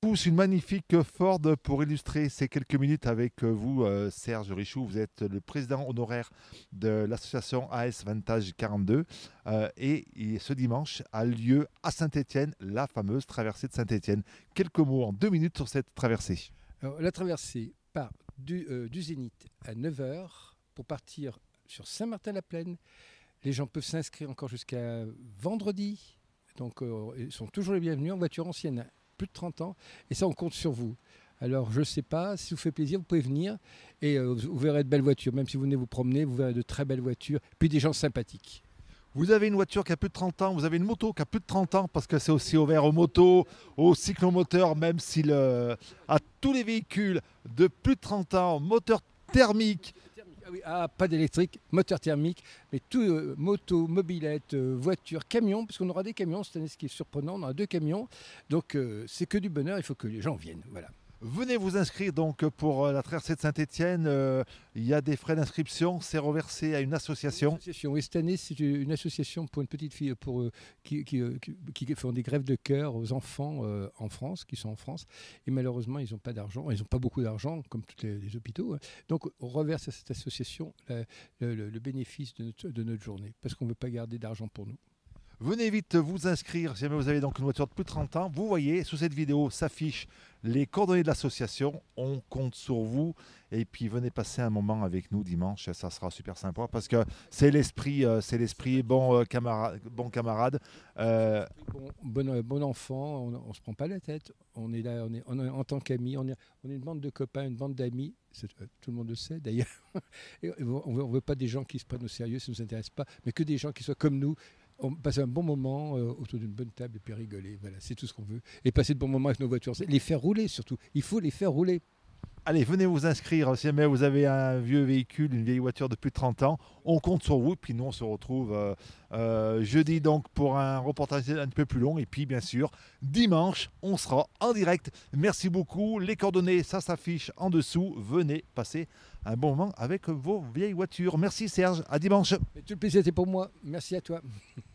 Pousse une magnifique Ford pour illustrer ces quelques minutes avec euh, vous, euh, Serge Richou. Vous êtes le président honoraire de l'association AS Vantage 42. et ce dimanche a lieu à Saint-Étienne la fameuse traversée de Saint-Étienne. Quelques mots en deux minutes sur cette traversée. la traversée part du, euh, Zénith à 9h pour partir sur Saint-Martin-la-Plaine. Les gens peuvent s'inscrire encore jusqu'à vendredi. Donc, ils sont toujours les bienvenus en voiture ancienne plus de 30 ans. Et ça, on compte sur vous. Alors, je ne sais pas, si vous fait plaisir, vous pouvez venir et euh, vous verrez de belles voitures. Même si vous venez vous promener, vous verrez de très belles voitures, puis des gens sympathiques. Vous avez une voiture qui a plus de 30 ans, vous avez une moto qui a plus de 30 ans, parce que c'est aussi ouvert aux motos, aux cyclomoteurs, même s'il à euh, tous les véhicules de plus de 30 ans, moteur thermique, ah oui, ah, pas d'électrique, moteur thermique, mais tout, euh, moto, mobilette, euh, voiture, camion, puisqu'on aura des camions C'est année, ce qui est surprenant, on aura deux camions. Donc euh, c'est que du bonheur, il faut que les gens viennent. Voilà. Venez vous inscrire donc pour euh, la traversée de saint etienne euh, il y a des frais d'inscription, c'est reversé à une association. cette année, c'est une association pour une petite fille pour, euh, qui, font des grèves de cœur aux enfants en France, qui sont en France. Et malheureusement, ils n'ont pas d'argent, ils n'ont pas beaucoup d'argent, comme tous les, hôpitaux. Hein. Donc, on reverse à cette association le, bénéfice de de notre journée, parce qu'on ne veut pas garder d'argent pour nous. Venez vite vous inscrire si jamais vous avez donc une voiture de plus de 30 ans. Vous voyez, sous cette vidéo s'affichent les coordonnées de l'association. On compte sur vous. Et puis venez passer un moment avec nous dimanche. Ça sera super sympa parce que c'est l'esprit, euh, c'est l'esprit bon, euh, camarade. Bon, camarade. Euh, bon, enfant, on ne se prend pas la tête. On est là, on est, en tant qu'amis. On est, on est une bande de copains, une bande d'amis tout le monde le sait d'ailleurs. on ne veut pas des gens qui se prennent au sérieux, ça ne nous intéresse pas, mais que des gens qui soient comme nous, on passe un bon moment euh, autour d'une bonne table et puis rigoler. Voilà, c'est tout ce qu'on veut. Et passer de bons moments avec nos voitures. Les faire rouler surtout. Il faut les faire rouler. Allez, venez vous inscrire si jamais vous avez un vieux véhicule, une vieille voiture de plus de 30 ans. On compte sur vous, puis nous on se retrouve euh, euh, jeudi donc pour un reportage un peu plus long. Et puis bien sûr, dimanche, on sera en direct. Merci beaucoup. Les coordonnées, ça s'affiche en dessous. Venez passer un bon moment avec vos vieilles voitures. Merci Serge, à dimanche. tout le plaisir était pour moi. Merci à toi.